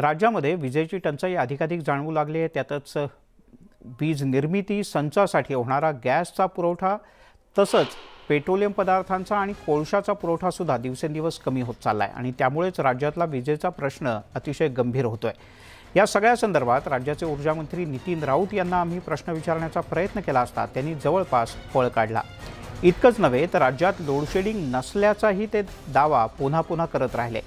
राज्यामध्ये विजेची टंचाई अधिकाधिक जाणवू लागली आहे त्यातच वीज निर्मिती संचासाठी होणारा गॅसचा पुरवठा तसंच पेट्रोलियम पदार्थांचा आणि कोळशाचा पुरवठासुद्धा दिवसेंदिवस कमी होत चालला आहे आणि त्यामुळेच राज्यातला विजेचा प्रश्न अतिशय गंभीर होतो आहे या सगळ्या संदर्भात राज्याचे ऊर्जामंत्री नितीन राऊत यांना आम्ही प्रश्न विचारण्याचा प्रयत्न केला असता त्यांनी जवळपास पळ काढला इतकंच नव्हे तर राज्यात लोडशेडिंग नसल्याचाही ते दावा पुन्हा पुन्हा करत राहिले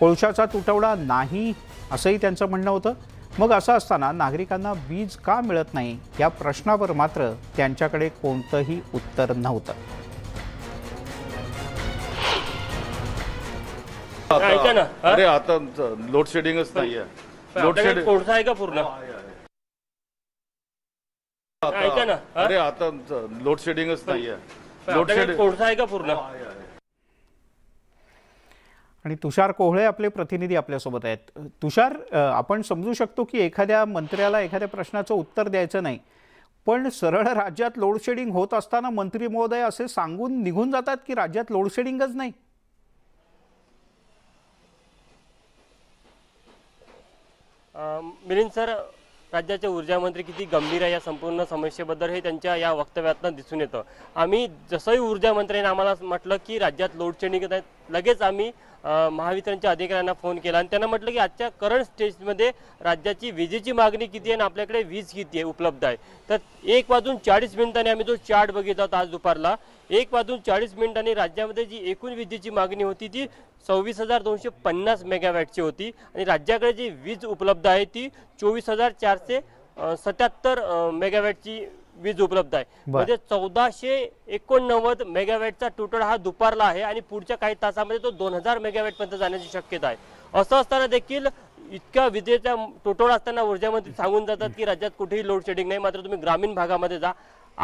कोळशाचा तुटवडा नाही असंही त्यांचं म्हणणं होतं मग असं असताना नागरिकांना वीज का मिळत नाही या प्रश्नावर मात्र त्यांच्याकडे कोणतंही उत्तर नव्हतं अरे आता लोडशेडिंगच नाहीये लोडशेडिंग आहे का पूर्ण अरे आता लोडशेडिंगच नाहीये लोडशेडिंग कोळसा आहे का पूर्ण आणि तुषार कोहळे आपले प्रतिनिधी आपल्यासोबत आहेत तुषार आपण समजू शकतो की एखाद्या मंत्र्याला एखाद्या प्रश्नाचं उत्तर द्यायचं नाही पण सरळ राज्यात लोडशेडिंग होत असताना मंत्री महोदय असे सांगून निघून जातात की राज्यात लोडशेडिंगच नाही मिलिंद सर राज्याचे ऊर्जामंत्री किती गंभीर आहे या संपूर्ण समस्येबद्दल हे त्यांच्या या वक्तव्यातनं दिसून येतं आम्ही जसंही ऊर्जा मंत्र्यांनी आम्हाला म्हटलं की राज्यात लोडशेडिंग लगेच आम्ही महावितरणच्या अधिकाऱ्यांना फोन केला आणि त्यांना म्हटलं की आजच्या करंट स्टेजमध्ये राज्याची विजेची मागणी किती आहे आणि आपल्याकडे वीज किती आहे उपलब्ध आहे तर एक वाजून चाळीस मिनिटांनी आम्ही जो चार्ट बघितला होता आज दुपारला एक वाजून चाळीस मिनिटांनी राज्यामध्ये जी एकूण विजेची मागणी होती ती सव्वीस हजार दोनशे पन्नास मेगावॅटची होती आणि राज्याकडे जी वीज उपलब्ध आहे ती चोवीस हजार चारशे सत्याहत्तर मेगावॅटची वीज उपलब्ध आहे म्हणजे चौदाशे एकोणनव्वद मेगावॅटचा टोटल हा दुपारला आहे आणि पुढच्या काही तासामध्ये तो दोन हजार मेगावॅट पर्यंत जाण्याची शक्यता आहे असं असताना देखील इतक्या विजेचा टोटोळ असताना ऊर्जा ऊर्जामंत्री सांगून जातात की राज्यात कुठेही लोडशेडिंग नाही मात्र तुम्ही ग्रामीण भागामध्ये जा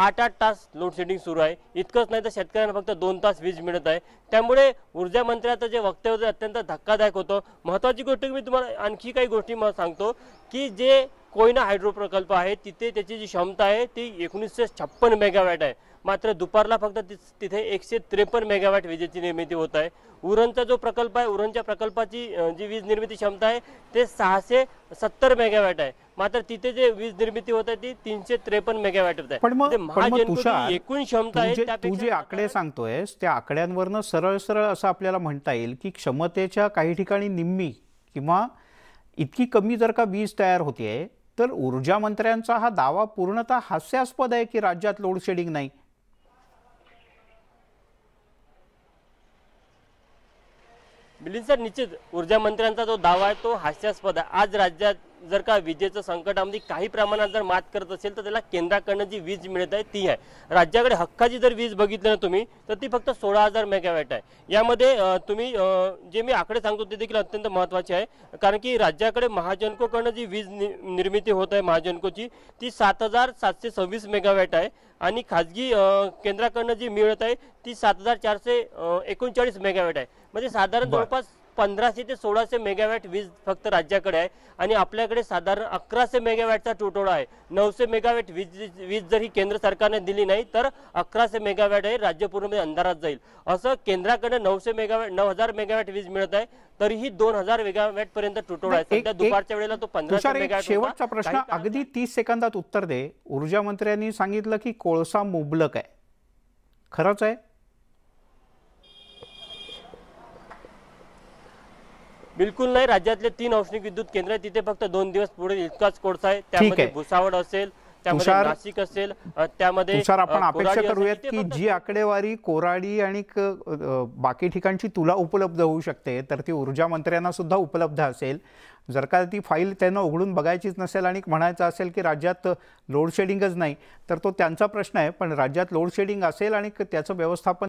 आठ आठ तास लोडशेडिंग सुरू आहे इतकंच नाही तर शेतकऱ्यांना फक्त दोन तास वीज मिळत आहे त्यामुळे ऊर्जा मंत्र्याचं जे वक्तव्य अत्यंत धक्कादायक होतं महत्वाची गोष्ट मी तुम्हाला आणखी काही गोष्टी सांगतो की जे कोयना हायड्रो प्रकल्प आहे तिथे त्याची जी क्षमता आहे ती एकोणीसशे छप्पन मेगावॅट आहे मात्र दुपारला फक्त तिथे एकशे त्रेपन्न मेगावॅट विजेची निर्मिती होत आहे उरणचा जो प्रकल्प आहे उरणच्या प्रकल्पाची जी वीज निर्मिती क्षमता आहे ते सहाशे सत्तर मेगावॅट आहे मात्र तिथे जे वीज निर्मिती होत आहे ती तीनशे त्रेपन्न मेगावॅट होत आहे म्हणजे एकूण क्षमता आहे तू जे आकडे सांगतोय त्या आकड्यांवरनं सरळ सरळ असं आपल्याला म्हणता येईल की क्षमतेच्या काही ठिकाणी निम्मी किंवा इतकी कमी जर का वीज तयार होते तर ऊर्जा मंत्र्यांचा हा दावा पूर्णतः हास्यास्पद आहे की राज्यात लोडशेडिंग नाही मिलिंद सर निश्चित ऊर्जा मंत्र्यांचा जो दावा आहे तो हास्यास्पद आहे आज राज्यात जर का विजेचं संकटामध्ये काही प्रमाणात जर मात करत असेल तर त्याला केंद्राकडनं जी वीज मिळत आहे ती आहे राज्याकडे हक्काची जर वीज बघितली ना तुम्ही तर ती फक्त सोळा हजार मेगावॅट आहे यामध्ये तुम्ही जे मी आकडे सांगतो ते देखील अत्यंत महत्त्वाचे आहे कारण की राज्याकडे महाजनकोकडनं जी वीज निर्मिती होत आहे महाजनकोची ती सात हजार सातशे सव्वीस मेगावॅट आहे आणि खाजगी केंद्राकडनं जी मिळत आहे ती सात हजार चारशे एकोणचाळीस मेगावॅट आहे म्हणजे साधारण जवळपास पंधराशे ते सोळाशे मेगावॅट वीज फक्त राज्याकडे आहे आणि आपल्याकडे साधारण अकराशे मेगावॅटचा तुटवडा आहे नऊशे मेगावॅट वीज वीज जर ही केंद्र सरकारने दिली नाही तर अकराशे मेगावॅट हे राज्य पूर्णपणे अंधारात जाईल असं केंद्राकडे नऊशे मेगावॅट नऊ हजार मेगावॅट वीज मिळत आहे तरीही दोन हजार मेगावॅट पर्यंत तुटवडा आहे सध्या दुपारच्या वेळेला तो पंधराशे मेगावॅट शेवटचा प्रश्न अगदी तीस सेकंदात उत्तर दे ऊर्जा मंत्र्यांनी सांगितलं की कोळसा मुबलक आहे खरंच आहे बिलकुल नाही राज्यातले तीन औष्णिक विद्युत केंद्र आहे तिथे फक्त दोन दिवस पुढे इतकाच कोळसा आहे त्यामध्ये त्यामध्ये असेल त्यामध्ये आपण अपेक्षा करूयात की जी आकडेवारी कोराडी आणि बाकी ठिकाणची तुला उपलब्ध होऊ शकते तर ती ऊर्जा मंत्र्यांना सुद्धा उपलब्ध असेल जर का ती फाईल त्यांना उघडून बघायचीच नसेल आणि म्हणायचं असेल की राज्यात लोडशेडिंगच नाही तर तो त्यांचा प्रश्न आहे पण राज्यात लोडशेडिंग असेल आणि त्याचं व्यवस्थापन